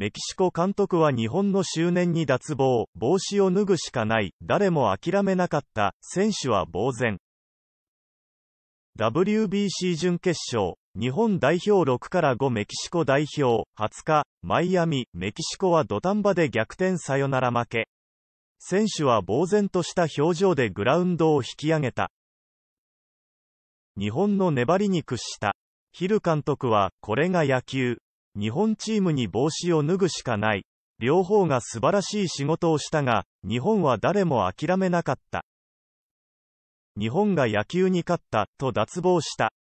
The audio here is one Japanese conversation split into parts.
メキシコ監督は日本の執念に脱帽、帽子を脱ぐしかない、誰も諦めなかった、選手は呆然。WBC 準決勝、日本代表6から5メキシコ代表、20日、マイアミ、メキシコは土壇場で逆転サヨナラ負け。選手は呆然とした表情でグラウンドを引き上げた。日本の粘りに屈した。ヒル監督は、これが野球、日本チームに帽子を脱ぐしかない。両方が素晴らしい仕事をしたが、日本は誰も諦めなかった。日本が野球に勝った、と脱帽した。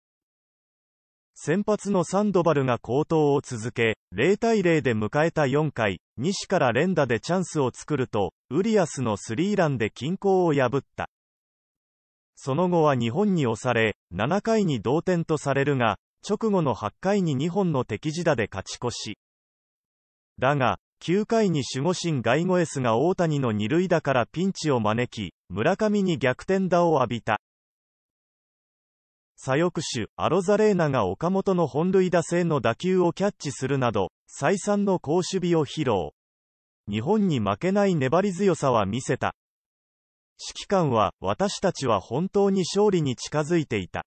先発のサンドバルが好投を続け、0対0で迎えた4回、西から連打でチャンスを作ると、ウリアスのスリーランで均衡を破った。その後は日本に押され、7回に同点とされるが、直後の8回に2本の敵地打で勝ち越し。だが、9回に守護神ガイゴエスが大谷の二塁打からピンチを招き、村上に逆転打を浴びた。左翼手、アロザレーナが岡本の本塁打線の打球をキャッチするなど、再三の好守備を披露。日本に負けない粘り強さは見せた。指揮官は、私たちは本当に勝利に近づいていた。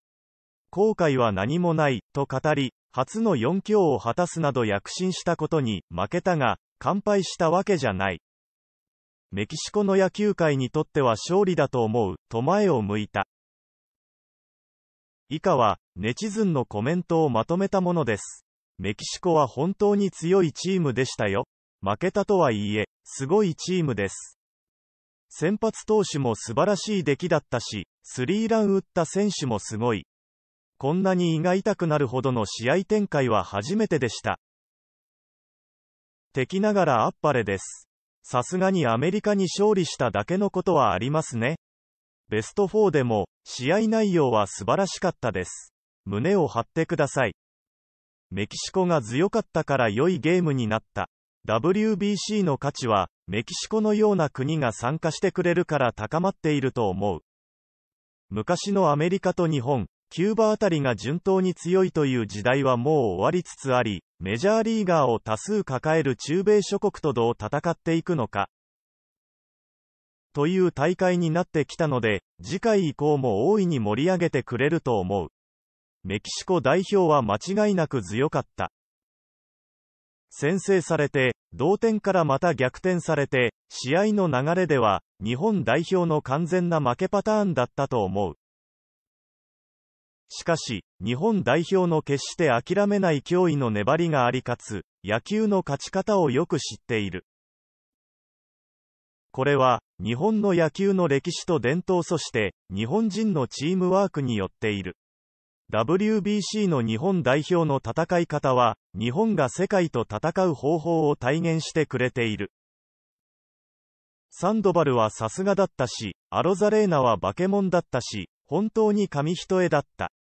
後悔は何もない、と語り、初の4強を果たすなど躍進したことに、負けたが、完敗したわけじゃない。メキシコの野球界にとっては勝利だと思う、と前を向いた。以下は、ネチズンのコメントをまとめたものです。メキシコは本当に強いチームでしたよ。負けたとはいえ、すごいチームです。先発投手も素晴らしい出来だったし、スリーラン打った選手もすごい。こんなに胃が痛くなるほどの試合展開は初めてでした。敵ながらあっぱれです。さすがにアメリカに勝利しただけのことはありますね。ベスト4でも、試合内容は素晴らしかったです。胸を張ってください。メキシコが強かったから良いゲームになった。WBC の価値は、メキシコのような国が参加してくれるから高まっていると思う。昔のアメリカと日本、キューバあたりが順当に強いという時代はもう終わりつつあり、メジャーリーガーを多数抱える中米諸国とどう戦っていくのか。という大会になってきたので、次回以降も大いに盛り上げてくれると思う。メキシコ代表は間違いなく強かった。先制されて、同点からまた逆転されて、試合の流れでは、日本代表の完全な負けパターンだったと思う。しかし、日本代表の決して諦めない脅威の粘りがありかつ、野球の勝ち方をよく知っている。これは、日本の野球の歴史と伝統そして、日本人のチームワークによっている。WBC の日本代表の戦い方は、日本が世界と戦う方法を体現してくれている。サンドバルはさすがだったし、アロザレーナは化け物だったし、本当に紙一重だった。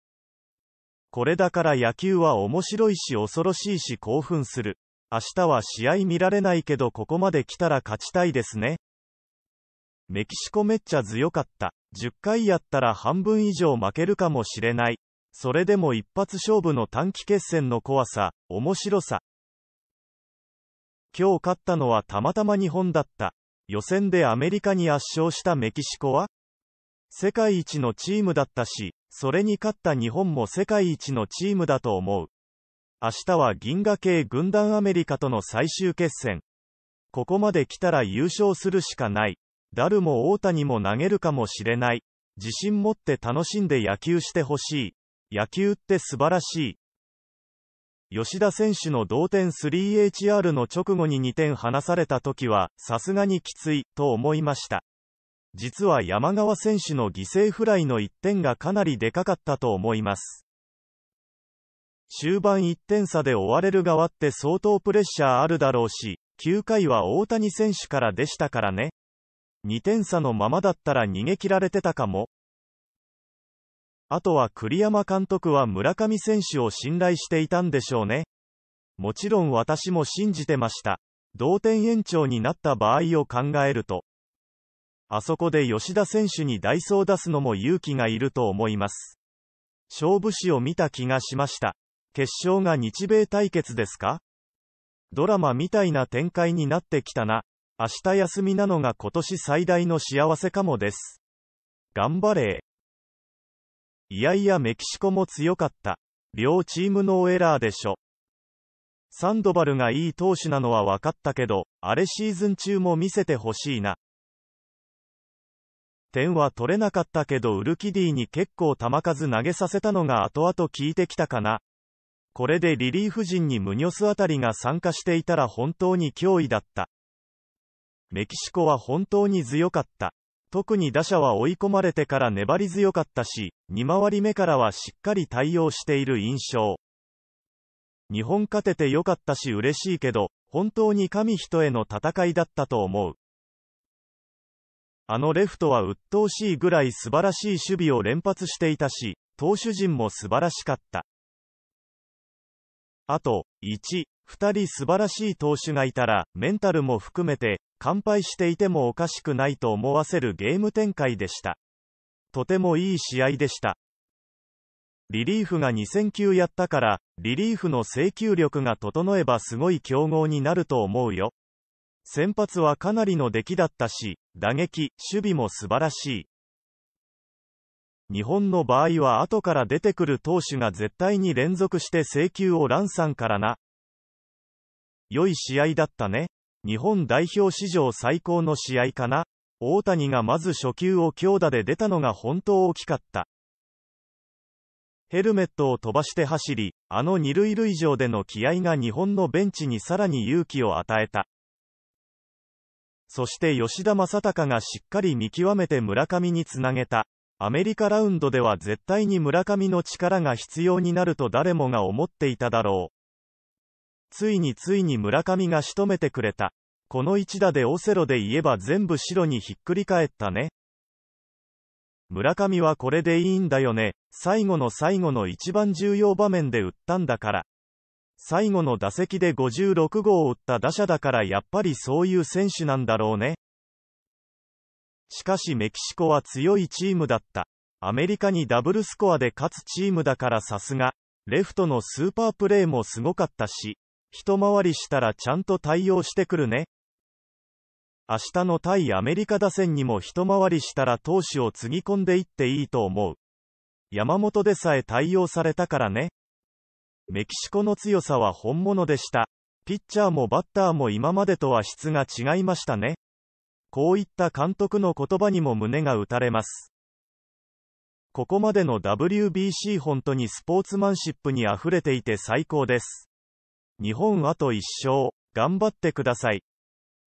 これだから野球は面白いし恐ろしいし興奮する。明日は試合見られないけどここまで来たら勝ちたいですね。メキシコめっちゃ強かった。10回やったら半分以上負けるかもしれない。それでも一発勝負の短期決戦の怖さ、面白さ。今日勝ったのはたまたま日本だった。予選でアメリカに圧勝したメキシコは世界一のチームだったし、それに勝った日本も世界一のチームだと思う。明日は銀河系軍団アメリカとの最終決戦。ここまで来たら優勝するしかない。ダルも大谷も投げるかもしれない。自信持って楽しんで野球してほしい。野球って素晴らしい。吉田選手の同点 3HR の直後に2点離された時は、さすがにきつい、と思いました。実は山川選手の犠牲フライの1点がかなりでかかったと思います。終盤1点差で追われる側って相当プレッシャーあるだろうし、9回は大谷選手からでしたからね。2点差のままだったら逃げ切られてたかも。あとは栗山監督は村上選手を信頼していたんでしょうね。もちろん私も信じてました。同点延長になった場合を考えると。あそこで吉田選手にダイソー出すのも勇気がいると思います。勝負師を見た気がしました。決勝が日米対決ですかドラマみたいな展開になってきたな。明日休みなのが今年最大の幸せかもです。頑張れいやいやメキシコも強かった。両チームノーエラーでしょ。サンドバルがいい投手なのは分かったけど、あれシーズン中も見せてほしいな。点は取れなかったけどウルキディに結構球数投げさせたのが後々聞いてきたかな。これでリリーフ陣にムニョスあたりが参加していたら本当に脅威だった。メキシコは本当に強かった。特に打者は追い込まれてから粘り強かったし、2回り目からはしっかり対応している印象。日本勝ててよかったし嬉しいけど、本当に神人への戦いだったと思う。あのレフトは鬱陶しいぐらい素晴らしい守備を連発していたし、投手陣も素晴らしかった。あと、1、2人素晴らしい投手がいたら、メンタルも含めて、完敗していてもおかしくないと思わせるゲーム展開でした。とてもいい試合でした。リリーフが2000球やったから、リリーフの請求力が整えばすごい競合になると思うよ。先発はかなりの出来だったし、打撃、守備も素晴らしい。日本の場合は後から出てくる投手が絶対に連続して請求をランさんからな。良い試合だったね。日本代表史上最高の試合かな。大谷がまず初球を強打で出たのが本当大きかった。ヘルメットを飛ばして走り、あの二塁塁上での気合が日本のベンチにさらに勇気を与えた。そして吉田正尚がしっかり見極めて村上につなげた。アメリカラウンドでは絶対に村上の力が必要になると誰もが思っていただろう。ついについに村上が仕留めてくれた。この一打でオセロで言えば全部白にひっくり返ったね。村上はこれでいいんだよね。最後の最後の一番重要場面で打ったんだから。最後の打席で56号を打った打者だからやっぱりそういう選手なんだろうね。しかしメキシコは強いチームだった。アメリカにダブルスコアで勝つチームだからさすが。レフトのスーパープレーもすごかったし、一回りしたらちゃんと対応してくるね。明日の対アメリカ打線にも一回りしたら投手をつぎ込んでいっていいと思う。山本でさえ対応されたからね。メキシコの強さは本物でした。ピッチャーもバッターも今までとは質が違いましたね。こういった監督の言葉にも胸が打たれます。ここまでの WBC 本当にスポーツマンシップに溢れていて最高です。日本あと一勝、頑張ってください。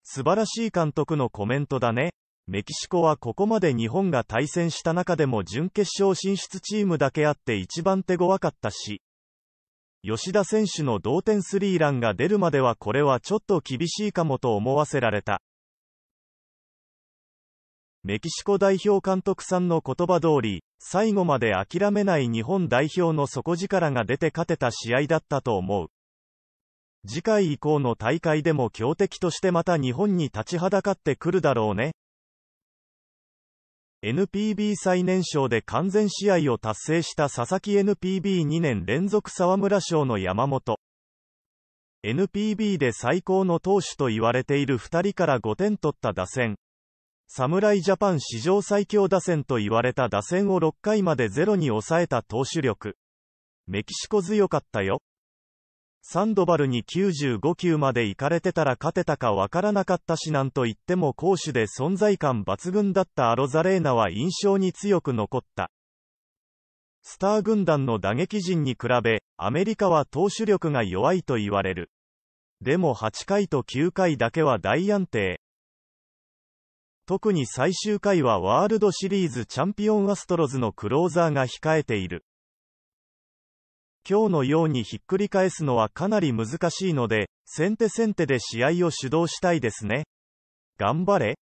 素晴らしい監督のコメントだね。メキシコはここまで日本が対戦した中でも準決勝進出チームだけあって一番手強かったし。吉田選手の同点スリーランが出るまではこれはちょっと厳しいかもと思わせられた。メキシコ代表監督さんの言葉通り、最後まで諦めない日本代表の底力が出て勝てた試合だったと思う。次回以降の大会でも強敵としてまた日本に立ちはだかってくるだろうね。NPB 最年少で完全試合を達成した佐々木 NPB2 年連続沢村賞の山本。NPB で最高の投手と言われている2人から5点取った打線。侍ジャパン史上最強打線と言われた打線を6回までゼロに抑えた投手力。メキシコ強かったよ。サンドバルに95球まで行かれてたら勝てたかわからなかったしなんといっても攻守で存在感抜群だったアロザレーナは印象に強く残った。スター軍団の打撃陣に比べ、アメリカは投手力が弱いと言われる。でも8回と9回だけは大安定。特に最終回はワールドシリーズチャンピオンアストロズのクローザーが控えている。今日のようにひっくり返すのはかなり難しいので、先手先手で試合を主導したいですね。頑張れ。